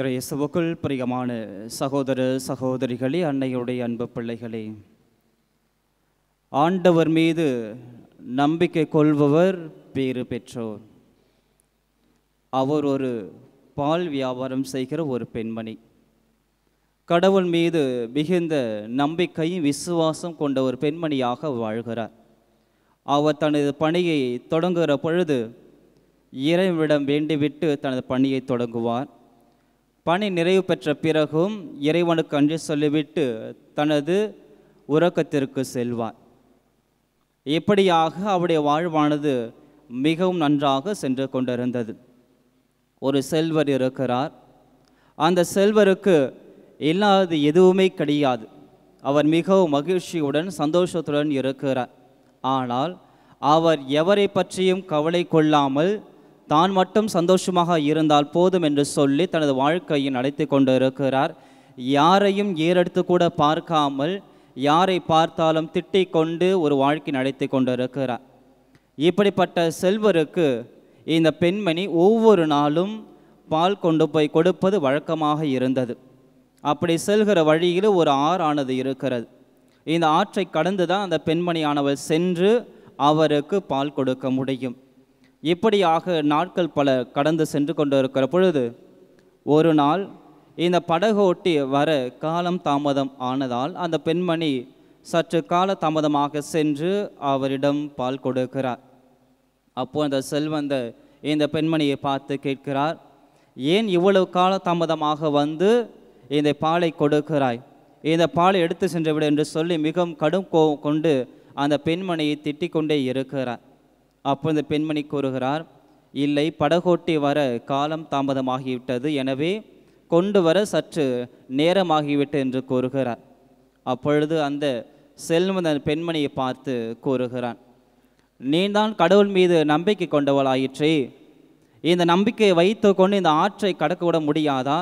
இறையசுவுக்குள் பிரியமான சகோதர சகோதரிகளே அன்னையுடைய அன்பு பிள்ளைகளே ஆண்டவர் மீது நம்பிக்கை கொள்பவர் பேறு பெற்றோர் அவர் ஒரு பால் வியாபாரம் செய்கிற ஒரு பெண்மணி கடவுள் மீது மிகுந்த நம்பிக்கையும் விசுவாசம் கொண்ட ஒரு பெண்மணியாக வாழ்கிறார் அவர் தனது பணியை தொடங்குகிற பொழுது இறைவிடம் வேண்டிவிட்டு தனது பணியை தொடங்குவார் பணி நிறைவு பெற்ற பிறகும் இறைவனுக்கு அன்றி சொல்லிவிட்டு தனது உறக்கத்திற்கு செல்வார் இப்படியாக அவருடைய வாழ்வானது மிகவும் நன்றாக சென்று கொண்டிருந்தது ஒரு செல்வர் இருக்கிறார் அந்த செல்வருக்கு இல்லாதது எதுவுமே கிடையாது அவர் மிகவும் மகிழ்ச்சியுடன் சந்தோஷத்துடன் இருக்கிறார் ஆனால் அவர் எவரை பற்றியும் கவலை கொள்ளாமல் தான் மட்டும் சந்தோஷமாக இருந்தால் போதும் என்று சொல்லி தனது வாழ்க்கையை நடத்தி கொண்டு இருக்கிறார் யாரையும் ஏறெடுத்து கூட பார்க்காமல் யாரை பார்த்தாலும் திட்டிக் கொண்டு ஒரு வாழ்க்கை நடத்தி கொண்டு இருக்கிறார் இப்படிப்பட்ட செல்வருக்கு இந்த பெண்மணி ஒவ்வொரு நாளும் பால் கொண்டு போய் கொடுப்பது வழக்கமாக இருந்தது அப்படி செல்கிற வழியில் ஒரு ஆறானது இருக்கிறது இந்த ஆற்றை கடந்து தான் அந்த பெண்மணியானவர் சென்று அவருக்கு பால் கொடுக்க முடியும் இப்படியாக நாட்கள் பல கடந்து சென்று கொண்டு இருக்கிற பொழுது ஒரு நாள் இந்த படகு ஒட்டி வர காலம் தாமதம் ஆனதால் அந்த பெண்மணி சற்று கால தாமதமாக சென்று அவரிடம் பால் கொடுக்கிறார் அப்போ அந்த செல்வந்த இந்த பெண்மணியை பார்த்து கேட்கிறார் ஏன் இவ்வளவு கால தாமதமாக வந்து இந்த பாலை கொடுக்கிறாய் இந்த பாலை எடுத்து சென்று விடு என்று சொல்லி மிகவும் கடும் கோவம் கொண்டு அந்த பெண்மணியை திட்டிக் கொண்டே இருக்கிறார் அப்போ இந்த பெண்மணி கூறுகிறார் இல்லை படகோட்டி வர காலம் தாமதமாகிவிட்டது எனவே கொண்டு வர சற்று நேரமாகிவிட்டு என்று கூறுகிறார் அப்பொழுது அந்த செல்வந்தன் பெண்மணியை பார்த்து கூறுகிறான் நீந்தான் கடவுள் மீது நம்பிக்கை கொண்டவளாயிற்றே இந்த நம்பிக்கையை வைத்து கொண்டு இந்த ஆற்றை கடக்க விட முடியாதா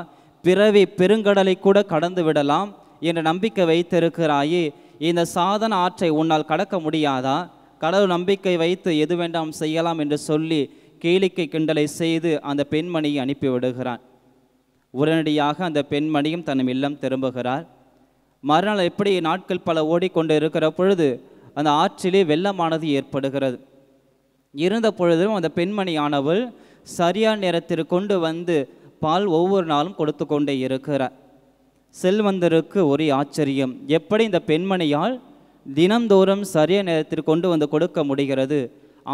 பிறவி பெருங்கடலை கூட கடந்து விடலாம் என்ற நம்பிக்கை வைத்திருக்கிறாயே இந்த சாதன ஆற்றை உன்னால் கடக்க முடியாதா கடவுள் நம்பிக்கை வைத்து எது வேண்டாம் செய்யலாம் என்று சொல்லி கேளிக்கை கிண்டலை செய்து அந்த பெண்மணியை அனுப்பிவிடுகிறான் உடனடியாக அந்த பெண்மணியும் தன் இல்லம் திரும்புகிறார் மறுநாள் எப்படி நாட்கள் பல ஓடிக்கொண்டு இருக்கிற பொழுது அந்த ஆற்றிலே வெள்ளமானது ஏற்படுகிறது இருந்த பொழுதும் அந்த பெண்மணி ஆனவள் சரியான நேரத்தில் கொண்டு வந்து பால் ஒவ்வொரு நாளும் கொடுத்து கொண்டே இருக்கிறார் செல்வந்தருக்கு ஒரே ஆச்சரியம் எப்படி இந்த பெண்மணியால் தினந்தோறும் சரிய நேரத்தில் கொண்டு வந்து கொடுக்க முடிகிறது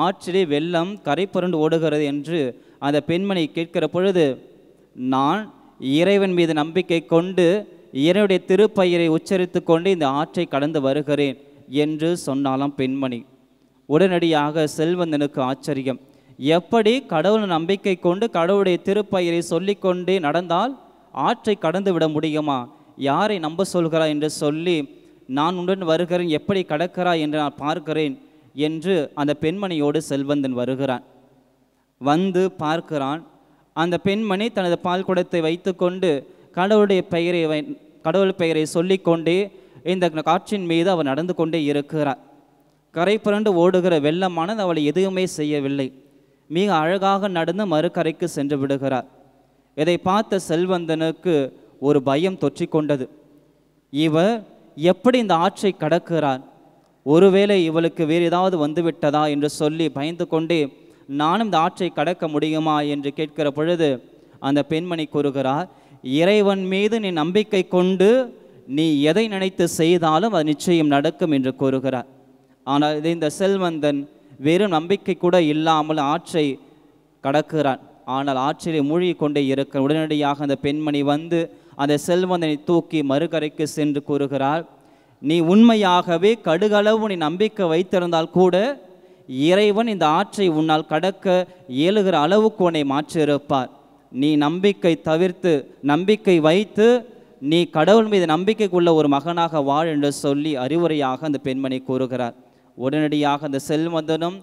ஆற்றிலே வெள்ளம் கரைப்புரண்டு ஓடுகிறது என்று அந்த பெண்மணி கேட்கிற பொழுது நான் இறைவன் மீது நம்பிக்கை கொண்டு இறைவனுடைய திருப்பயிரை உச்சரித்து கொண்டு இந்த ஆற்றை கடந்து வருகிறேன் என்று சொன்னாலாம் பெண்மணி உடனடியாக செல்வந்தனுக்கு ஆச்சரியம் எப்படி கடவுள் நம்பிக்கை கொண்டு கடவுளுடைய திருப்பயிரை சொல்லிக்கொண்டே நடந்தால் ஆற்றை கடந்து விட முடியுமா யாரை நம்ப சொல்கிறா என்று சொல்லி நான் உடன் வருகிறேன் எப்படி கடக்கிறாய் என்று நான் பார்க்கிறேன் என்று அந்த பெண்மணியோடு செல்வந்தன் வருகிறான் வந்து பார்க்கிறான் அந்த பெண்மணி தனது பால் குடத்தை வைத்துக்கொண்டு கடவுளுடைய பெயரை கடவுள் பெயரை சொல்லிக்கொண்டே இந்த காற்றின் மீது அவள் நடந்து கொண்டே இருக்கிறார் கரை புரண்டு ஓடுகிற வெள்ளமானது அவளை எதுவுமே செய்யவில்லை மிக அழகாக நடந்து மறுக்கரைக்கு சென்று விடுகிறார் இதை பார்த்த செல்வந்தனுக்கு ஒரு பயம் தொற்றிக்கொண்டது இவர் எப்படி இந்த ஆற்றை கடக்கிறார் ஒருவேளை இவளுக்கு வேறு ஏதாவது வந்துவிட்டதா என்று சொல்லி பயந்து கொண்டே நானும் இந்த ஆற்றை கடக்க முடியுமா என்று கேட்கிற பொழுது அந்த பெண்மணி கூறுகிறார் இறைவன் மீது நீ நம்பிக்கை கொண்டு நீ எதை நினைத்து செய்தாலும் அது நிச்சயம் நடக்கும் என்று கூறுகிறார் ஆனால் இதை இந்த செல்வந்தன் வெறும் நம்பிக்கை கூட இல்லாமல் ஆற்றை கடக்கிறான் ஆனால் ஆற்றிலே மூழ்கி கொண்டே இருக்க உடனடியாக அந்த பெண்மணி வந்து அந்த செல்வந்தனை தூக்கி மறுகரைக்கு சென்று கூறுகிறார் நீ உண்மையாகவே கடுகளவு நீ நம்பிக்கை வைத்திருந்தால் கூட இறைவன் இந்த ஆற்றை உன்னால் கடக்க இயலுகிற அளவுக்கு உன்னை மாற்றியிருப்பார் நீ நம்பிக்கை தவிர்த்து நம்பிக்கை வைத்து நீ கடவுள் மீது நம்பிக்கைக்குள்ள ஒரு மகனாக வாழ் என்று சொல்லி அறிவுரையாக அந்த பெண்மணி கூறுகிறார் உடனடியாக அந்த செல்வந்தனும்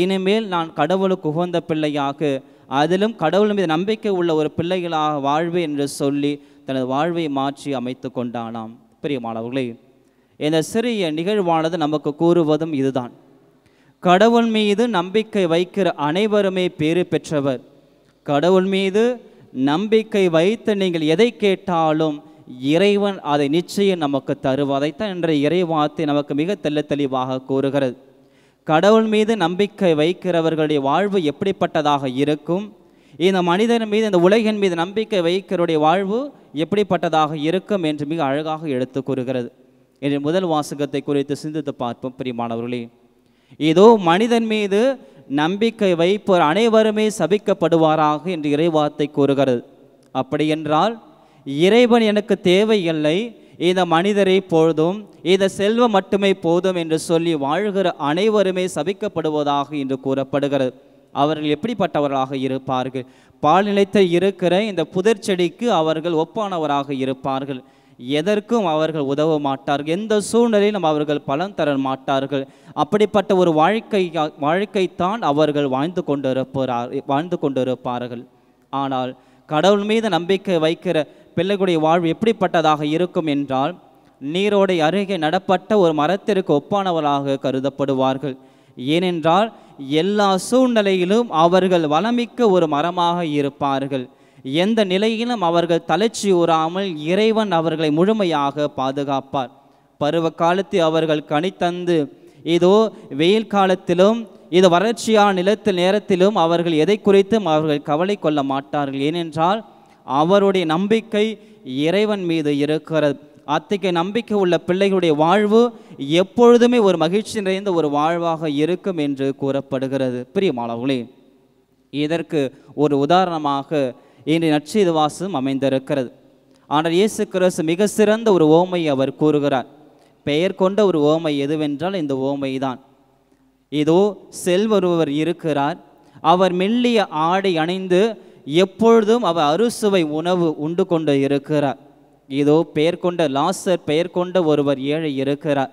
இனிமேல் நான் கடவுளுக்கு உகந்த பிள்ளையாக அதிலும் கடவுள் மீது நம்பிக்கை உள்ள ஒரு பிள்ளைகளாக வாழ்வேன் என்று சொல்லி தனது வாழ்வை மாற்றி அமைத்து கொண்டானாம் பிரியமானவர்களே இந்த சிறிய நிகழ்வானது நமக்கு கூறுவதும் இதுதான் கடவுள் மீது நம்பிக்கை வைக்கிற அனைவருமே பேறு பெற்றவர் கடவுள் மீது நம்பிக்கை வைத்து நீங்கள் எதை கேட்டாலும் இறைவன் அதை நிச்சயம் நமக்கு தருவதைத்தான் என்ற இறைவார்த்தை நமக்கு மிக தெல்ல தெளிவாக கூறுகிறது கடவுள் மீது நம்பிக்கை வைக்கிறவர்களுடைய வாழ்வு எப்படிப்பட்டதாக இருக்கும் இந்த மனிதன் மீது இந்த உலகின் மீது நம்பிக்கை வைக்கிறவருடைய வாழ்வு எப்படிப்பட்டதாக இருக்கும் என்று மிக அழகாக எடுத்து கூறுகிறது என்று முதல் வாசகத்தை குறித்து சிந்தித்து பார்ப்போம் பிரியமானவர்களே ஏதோ மனிதன் மீது நம்பிக்கை வைப்போர் அனைவருமே சபிக்கப்படுவாராக என்று இறைவார்த்தை கூறுகிறது அப்படியென்றால் இறைவன் எனக்கு தேவையில்லை இந்த மனிதரை போதும் இந்த செல்வம் மட்டுமே போதும் என்று சொல்லி வாழ்கிற அனைவருமே சபிக்கப்படுவதாக என்று கூறப்படுகிறது அவர்கள் எப்படிப்பட்டவர்களாக இருப்பார்கள் பால் நிலைத்தில் இருக்கிற இந்த புதர் செடிக்கு அவர்கள் ஒப்பானவராக இருப்பார்கள் எதற்கும் அவர்கள் உதவ மாட்டார்கள் எந்த சூழ்நிலையிலும் அவர்கள் பலன் தர மாட்டார்கள் அப்படிப்பட்ட ஒரு வாழ்க்கை வாழ்க்கைத்தான் அவர்கள் வாழ்ந்து கொண்டிருப்பார் வாழ்ந்து கொண்டிருப்பார்கள் ஆனால் கடவுள் மீது நம்பிக்கை வைக்கிற பிள்ளைகளுடைய வாழ்வு எப்படிப்பட்டதாக இருக்கும் என்றால் நீரோடை அருகே நடப்பட்ட ஒரு மரத்திற்கு ஒப்பானவராக கருதப்படுவார்கள் ஏனென்றால் எல்லா சூழ்நிலையிலும் அவர்கள் வளமிக்க ஒரு மரமாக இருப்பார்கள் எந்த நிலையிலும் அவர்கள் தளர்ச்சி உறாமல் இறைவன் அவர்களை முழுமையாக பாதுகாப்பார் பருவ காலத்தை அவர்கள் கணித்தந்து இதோ வெயில் காலத்திலும் இது வறட்சியான நிலத்தில் நேரத்திலும் அவர்கள் எதை குறித்தும் அவர்கள் கவலை கொள்ள மாட்டார்கள் ஏனென்றால் அவருடைய நம்பிக்கை இறைவன் மீது இருக்கிறது அத்தகைய நம்பிக்கை உள்ள பிள்ளைகளுடைய வாழ்வு எப்பொழுதுமே ஒரு மகிழ்ச்சி நிறைந்த ஒரு வாழ்வாக இருக்கும் என்று கூறப்படுகிறது பிரியமானவர்களே இதற்கு ஒரு உதாரணமாக இன்றைய வாசம் அமைந்திருக்கிறது ஆனால் இயேசு கிறிஸ்து மிக சிறந்த ஒரு ஓமை அவர் கூறுகிறார் பெயர் கொண்ட ஒரு ஓமை எதுவென்றால் இந்த ஓமை தான் இதோ செல்வருவர் இருக்கிறார் அவர் மெல்லிய ஆடை அணிந்து எப்பொழுதும் அவர் அறுசுவை உணவு உண்டு கொண்டு இருக்கிறார் இதோ பெயர் கொண்ட லாசர் பெயர் கொண்ட ஒருவர் ஏழை இருக்கிறார்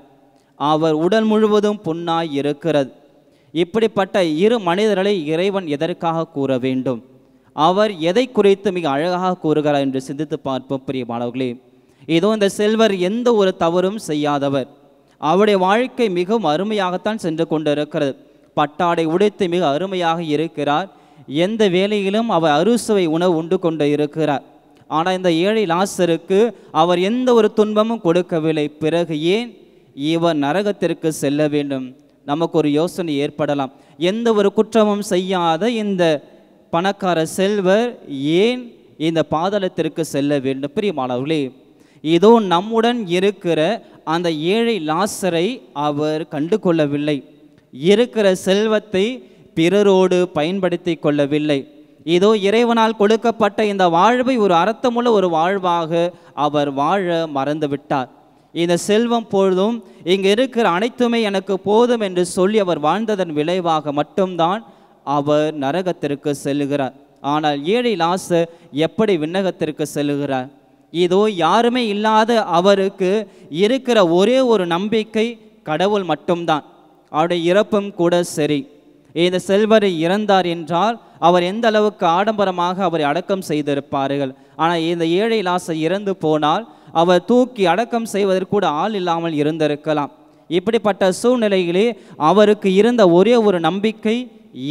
அவர் உடல் முழுவதும் புண்ணாய் இருக்கிறது இப்படிப்பட்ட இரு மனிதர்களை இறைவன் எதற்காக கூற வேண்டும் அவர் எதை குறித்து மிக அழகாக கூறுகிறார் என்று சிந்தித்து பார்ப்போம் பெரிய மாணவர்களே இதோ இந்த செல்வர் எந்த ஒரு தவறும் செய்யாதவர் அவருடைய வாழ்க்கை மிகவும் அருமையாகத்தான் சென்று கொண்டிருக்கிறது பட்டாடை உடைத்து மிக அருமையாக இருக்கிறார் எந்த வேலையிலும் அவர் அறுசுவை உணவு உண்டு கொண்டு இருக்கிறார் ஆனால் இந்த ஏழை லாசருக்கு அவர் எந்த ஒரு துன்பமும் கொடுக்கவில்லை பிறகு ஏன் இவர் நரகத்திற்கு செல்ல வேண்டும் நமக்கு ஒரு யோசனை ஏற்படலாம் எந்த ஒரு குற்றமும் செய்யாத இந்த பணக்கார செல்வர் ஏன் இந்த பாதாளத்திற்கு செல்ல வேண்டும் பிரியமானவர்களே இதோ நம்முடன் இருக்கிற அந்த ஏழை லாசரை அவர் கண்டு கொள்ளவில்லை இருக்கிற செல்வத்தை பிறரோடு பயன்படுத்தி கொள்ளவில்லை இதோ இறைவனால் கொடுக்கப்பட்ட இந்த வாழ்வை ஒரு அர்த்தமுள்ள ஒரு வாழ்வாக அவர் வாழ மறந்துவிட்டார் இந்த செல்வம் பொழுதும் இங்கு இருக்கிற அனைத்துமே எனக்கு போதும் என்று சொல்லி அவர் வாழ்ந்ததன் விளைவாக மட்டும்தான் அவர் நரகத்திற்கு செல்லுகிறார் ஆனால் ஏழை லாசு எப்படி விண்ணகத்திற்கு செல்லுகிறார் இதோ யாருமே இல்லாத அவருக்கு இருக்கிற ஒரே ஒரு நம்பிக்கை கடவுள் மட்டும்தான் அவருடைய இறப்பும் கூட சரி இந்த செல்வர் இறந்தார் என்றால் அவர் எந்த அளவுக்கு ஆடம்பரமாக அவரை அடக்கம் செய்திருப்பார்கள் ஆனால் இந்த ஏழை லாசை இறந்து போனால் அவர் தூக்கி அடக்கம் செய்வதற்கு ஆள் இல்லாமல் இருந்திருக்கலாம் இப்படிப்பட்ட சூழ்நிலையிலே அவருக்கு இருந்த ஒரே ஒரு நம்பிக்கை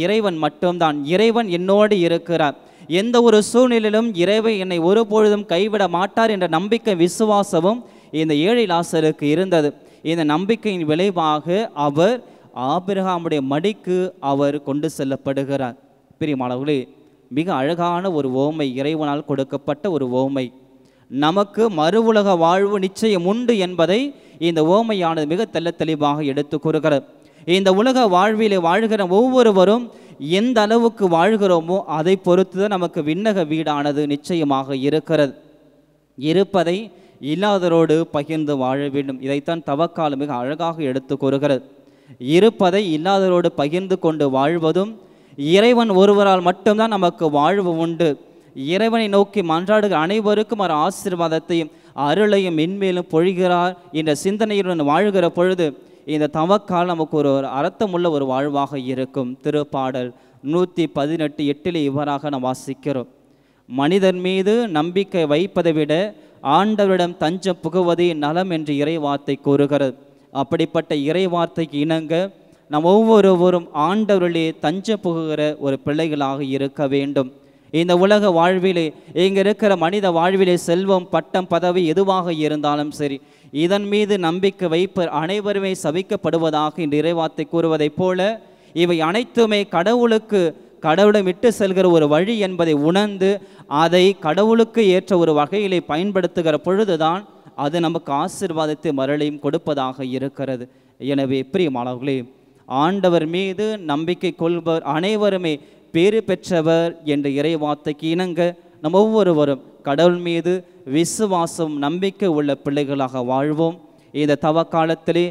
இறைவன் மட்டும்தான் இறைவன் என்னோடு இருக்கிறார் எந்த ஒரு சூழ்நிலையிலும் இறைவை என்னை ஒருபொழுதும் கைவிட மாட்டார் என்ற நம்பிக்கை விசுவாசமும் இந்த ஏழை லாசருக்கு இருந்தது இந்த நம்பிக்கையின் விளைவாக அவர் ஆபிரகாமுடைய மடிக்கு அவர் கொண்டு செல்லப்படுகிறார் பிரியமானவர்களே மிக அழகான ஒரு ஓமை இறைவனால் கொடுக்கப்பட்ட ஒரு ஓமை நமக்கு மறு உலக வாழ்வு நிச்சயம் உண்டு என்பதை இந்த ஓமையானது மிக தெல்ல தெளிவாக எடுத்து கூறுகிறது இந்த உலக வாழ்விலே வாழ்கிற ஒவ்வொருவரும் எந்த அளவுக்கு வாழ்கிறோமோ அதை பொறுத்து தான் நமக்கு விண்ணக வீடானது நிச்சயமாக இருக்கிறது இருப்பதை இல்லாதரோடு பகிர்ந்து வாழ வேண்டும் இதைத்தான் தவக்கால் மிக அழகாக எடுத்து கூறுகிறது இருப்பதை இல்லாதரோடு பகிர்ந்து கொண்டு வாழ்வதும் இறைவன் ஒருவரால் மட்டும்தான் நமக்கு வாழ்வு உண்டு இறைவனை நோக்கி மன்றாடுகள் அனைவருக்கும் ஒரு ஆசீர்வாதத்தையும் அருளையும் மென்மேலும் பொழிகிறார் என்ற சிந்தனையுடன் வாழ்கிற பொழுது இந்த தவக்கால் நமக்கு ஒரு அர்த்தமுள்ள ஒரு வாழ்வாக இருக்கும் திருப்பாடல் நூற்றி பதினெட்டு எட்டில் இவ்வாறாக நாம் வாசிக்கிறோம் மனிதன் மீது நம்பிக்கை வைப்பதை விட ஆண்டவரிடம் தஞ்சம் புகுவதே நலம் என்று இறைவார்த்தை கூறுகிறது அப்படிப்பட்ட இறைவார்த்தைக்கு இணங்க நம் ஒவ்வொருவரும் ஆண்டவர்களே தஞ்சம் புகுகிற ஒரு பிள்ளைகளாக இருக்க வேண்டும் இந்த உலக வாழ்விலே இங்கே இருக்கிற மனித வாழ்விலே செல்வம் பட்டம் பதவி எதுவாக இருந்தாலும் சரி இதன் மீது நம்பிக்கை வைப்பர் அனைவருமே சபிக்கப்படுவதாக இந்த இறைவாத்தை கூறுவதைப் போல இவை அனைத்துமே கடவுளுக்கு கடவுளை விட்டு செல்கிற ஒரு வழி என்பதை உணர்ந்து அதை கடவுளுக்கு ஏற்ற ஒரு வகையிலே பயன்படுத்துகிற பொழுதுதான் அது நமக்கு ஆசிர்வாதத்தை மறளையும் கொடுப்பதாக இருக்கிறது எனவே பிரியமானவர்களே ஆண்டவர் மீது நம்பிக்கை கொள்பவர் அனைவருமே பேறு பெற்றவர் என்ற இறைவார்த்தைக்கு இணங்க நம் ஒவ்வொருவரும் கடவுள் மீது விசுவாசம் நம்பிக்கை உள்ள பிள்ளைகளாக வாழ்வோம் இந்த தவ காலத்திலே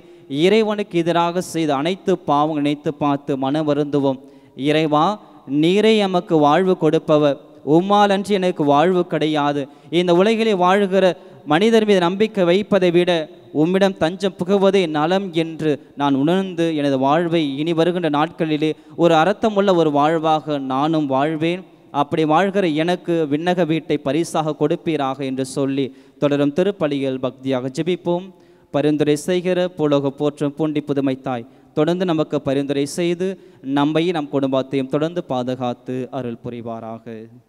இறைவனுக்கு எதிராக செய்த அனைத்து பாவம் நினைத்து பார்த்து மனம் வருந்துவோம் இறைவா நீரே எமக்கு வாழ்வு கொடுப்பவர் உம்மால் அன்றி எனக்கு வாழ்வு கிடையாது இந்த உலகிலே வாழ்கிற மனிதர் மீது நம்பிக்கை வைப்பதை விட உம்மிடம் தஞ்சம் புகுவதே நலம் என்று நான் உணர்ந்து எனது வாழ்வை இனி வருகின்ற நாட்களிலே ஒரு அர்த்தமுள்ள ஒரு வாழ்வாக நானும் வாழ்வேன் அப்படி வாழ்கிற எனக்கு விண்ணக வீட்டை பரிசாக கொடுப்பீராக என்று சொல்லி தொடரும் திருப்பலியில் பக்தியாக ஜெபிப்போம் பரிந்துரை செய்கிற புலோக போற்றும் பூண்டி புதுமை தாய் தொடர்ந்து நமக்கு பரிந்துரை செய்து நம்மையும் நம் குடும்பத்தையும் தொடர்ந்து பாதுகாத்து அருள் புரிவாராக